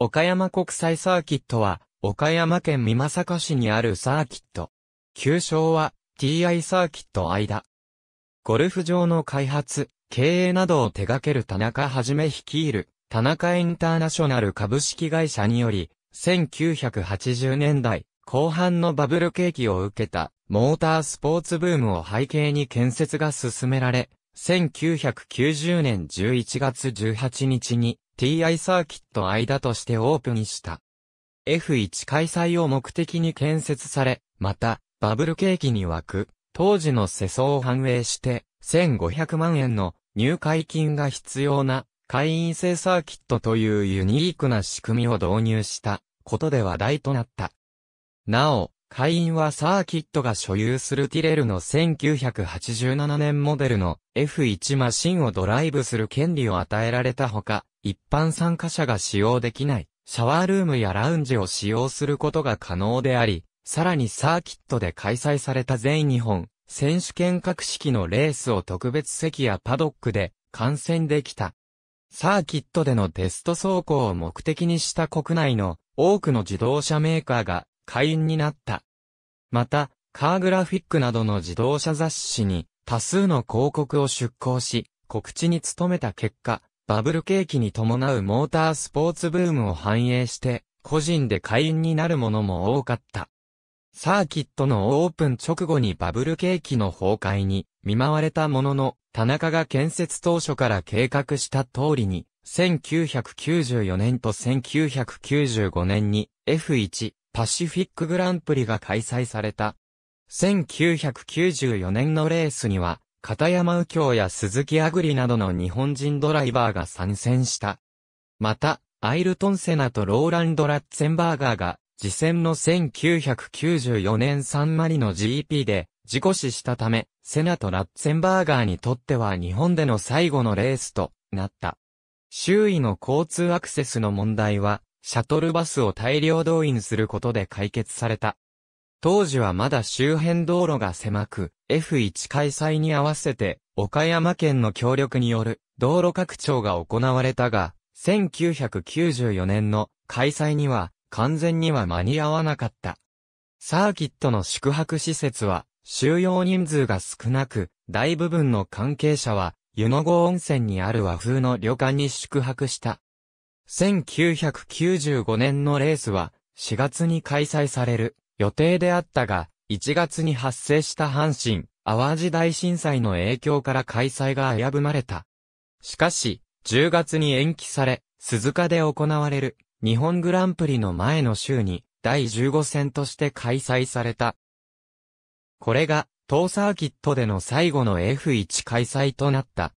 岡山国際サーキットは、岡山県美作市にあるサーキット。旧称は、TI サーキット間。ゴルフ場の開発、経営などを手掛ける田中はじめ率いる、田中インターナショナル株式会社により、1980年代後半のバブル景気を受けたモータースポーツブームを背景に建設が進められ、1990年11月18日に TI サーキット間としてオープンした。F1 開催を目的に建設され、また、バブル景気に湧く、当時の世相を反映して、1500万円の入会金が必要な会員制サーキットというユニークな仕組みを導入したことで話題となった。なお、会員はサーキットが所有するティレルの1987年モデルの F1 マシンをドライブする権利を与えられたほか、一般参加者が使用できない、シャワールームやラウンジを使用することが可能であり、さらにサーキットで開催された全日本選手権格式のレースを特別席やパドックで観戦できた。サーキットでのテスト走行を目的にした国内の多くの自動車メーカーが会員になった。また、カーグラフィックなどの自動車雑誌に多数の広告を出稿し、告知に努めた結果、バブル景気に伴うモータースポーツブームを反映して、個人で会員になるものも多かった。サーキットのオープン直後にバブル景気の崩壊に見舞われたものの、田中が建設当初から計画した通りに、1994年と1995年に F1 パシフィックグランプリが開催された。1994年のレースには片山右京や鈴木あぐりなどの日本人ドライバーが参戦した。また、アイルトン・セナとローランド・ラッツェンバーガーが、次戦の1994年サンマリの GP で事故死したため、セナとラッツェンバーガーにとっては日本での最後のレースとなった。周囲の交通アクセスの問題は、シャトルバスを大量動員することで解決された。当時はまだ周辺道路が狭く、F1 開催に合わせて、岡山県の協力による道路拡張が行われたが、1994年の開催には完全には間に合わなかった。サーキットの宿泊施設は収容人数が少なく、大部分の関係者は湯の郷温泉にある和風の旅館に宿泊した。1995年のレースは4月に開催される予定であったが、1月に発生した阪神、淡路大震災の影響から開催が危ぶまれた。しかし、10月に延期され、鈴鹿で行われる、日本グランプリの前の週に、第15戦として開催された。これが、ーサーキットでの最後の F1 開催となった。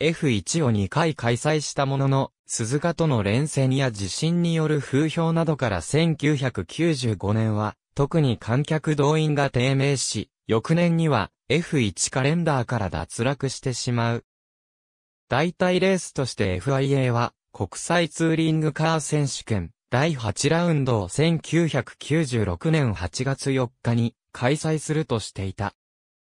F1 を2回開催したものの、鈴鹿との連戦や地震による風評などから1995年は特に観客動員が低迷し、翌年には F1 カレンダーから脱落してしまう。代替レースとして FIA は国際ツーリングカー選手権第8ラウンドを1996年8月4日に開催するとしていた。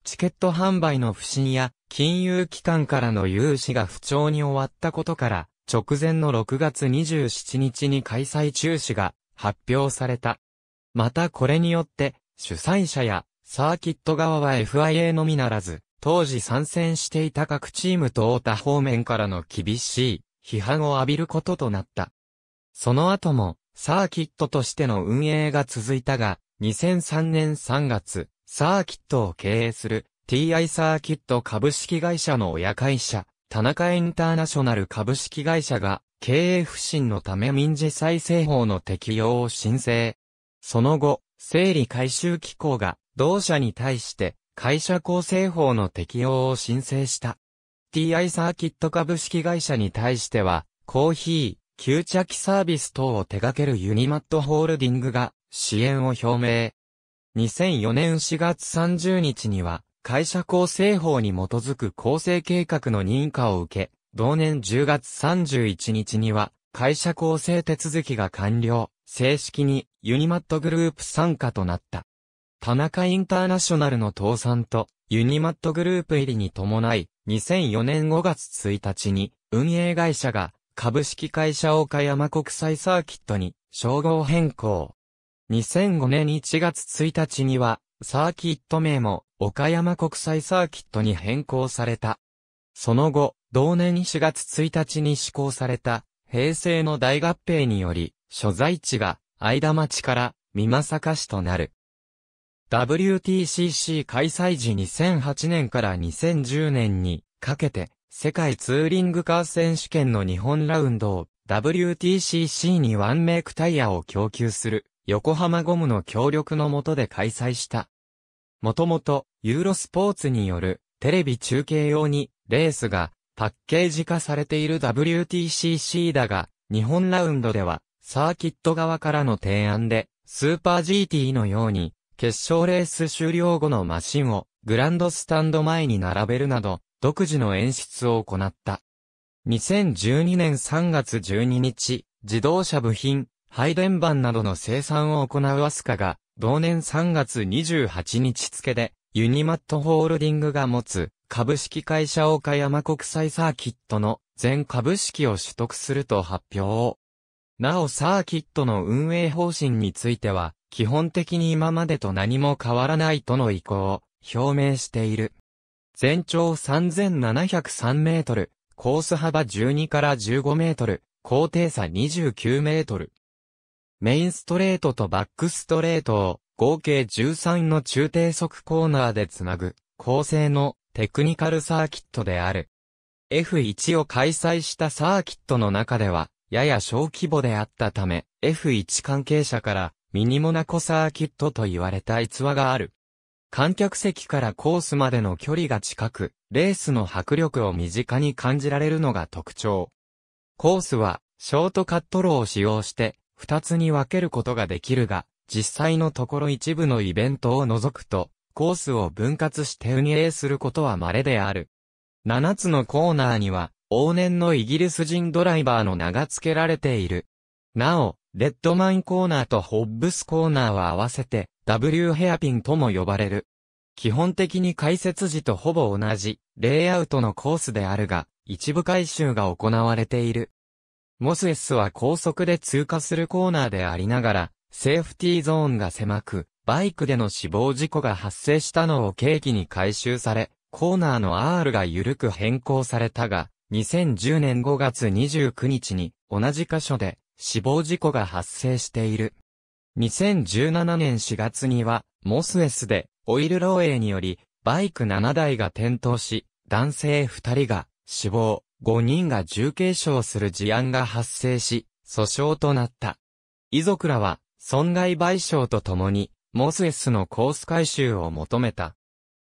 チケット販売の不振や金融機関からの融資が不調に終わったことから直前の6月27日に開催中止が発表された。またこれによって、主催者やサーキット側は FIA のみならず、当時参戦していた各チームと太田方面からの厳しい批判を浴びることとなった。その後も、サーキットとしての運営が続いたが、2003年3月、サーキットを経営する TI サーキット株式会社の親会社、田中インターナショナル株式会社が経営不振のため民事再生法の適用を申請。その後、整理回収機構が同社に対して会社構成法の適用を申請した。TI サーキット株式会社に対しては、コーヒー、吸着サービス等を手掛けるユニマットホールディングが支援を表明。2004年4月30日には、会社構成法に基づく構成計画の認可を受け、同年10月31日には、会社構成手続きが完了、正式にユニマットグループ参加となった。田中インターナショナルの倒産とユニマットグループ入りに伴い、2004年5月1日に運営会社が株式会社岡山国際サーキットに称号変更。2005年1月1日にはサーキット名も岡山国際サーキットに変更された。その後、同年4月1日に施行された平成の大合併により、所在地が、相田町から、三正市となる。WTCC 開催時2008年から2010年にかけて、世界ツーリングカー選手権の日本ラウンドを WTCC にワンメイクタイヤを供給する横浜ゴムの協力の下で開催した。もともとユーロスポーツによるテレビ中継用にレースがパッケージ化されている WTCC だが、日本ラウンドでは、サーキット側からの提案で、スーパー GT のように、決勝レース終了後のマシンを、グランドスタンド前に並べるなど、独自の演出を行った。2012年3月12日、自動車部品、配電盤などの生産を行うアスカが、同年3月28日付で、ユニマットホールディングが持つ、株式会社岡山国際サーキットの全株式を取得すると発表。なおサーキットの運営方針については、基本的に今までと何も変わらないとの意向を表明している。全長3703メートル、コース幅12から15メートル、高低差29メートル。メインストレートとバックストレートを合計13の中低速コーナーでつなぐ構成のテクニカルサーキットである。F1 を開催したサーキットの中では、やや小規模であったため、F1 関係者から、ミニモナコサーキットと言われた逸話がある。観客席からコースまでの距離が近く、レースの迫力を身近に感じられるのが特徴。コースは、ショートカットローを使用して、二つに分けることができるが、実際のところ一部のイベントを除くと、コースを分割して運営することは稀である。7つのコーナーには、往年のイギリス人ドライバーの名が付けられている。なお、レッドマンコーナーとホッブスコーナーは合わせて、W ヘアピンとも呼ばれる。基本的に解説時とほぼ同じ、レイアウトのコースであるが、一部回収が行われている。モス S は高速で通過するコーナーでありながら、セーフティーゾーンが狭く、バイクでの死亡事故が発生したのを契機に回収され、コーナーの R が緩く変更されたが、2010年5月29日に同じ箇所で死亡事故が発生している。2017年4月には、モスエスでオイル漏洩により、バイク7台が転倒し、男性2人が死亡、5人が重軽傷する事案が発生し、訴訟となった。遺族らは、損害賠償とともに、モスエスのコース回収を求めた。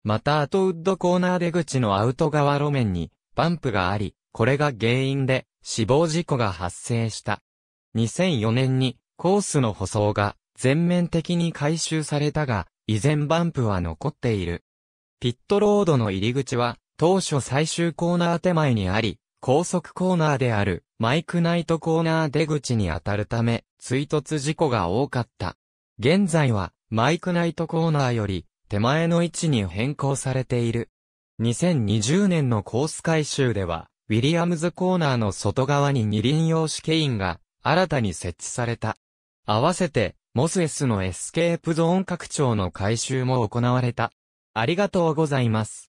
またアトウッドコーナー出口のアウト側路面にバンプがあり、これが原因で死亡事故が発生した。2004年にコースの舗装が全面的に回収されたが、依然バンプは残っている。ピットロードの入り口は当初最終コーナー手前にあり、高速コーナーであるマイクナイトコーナー出口に当たるため、追突事故が多かった。現在はマイクナイトコーナーより手前の位置に変更されている。2020年のコース改修では、ウィリアムズコーナーの外側に二輪用試験員が新たに設置された。合わせて、モス S のエスケープゾーン拡張の改修も行われた。ありがとうございます。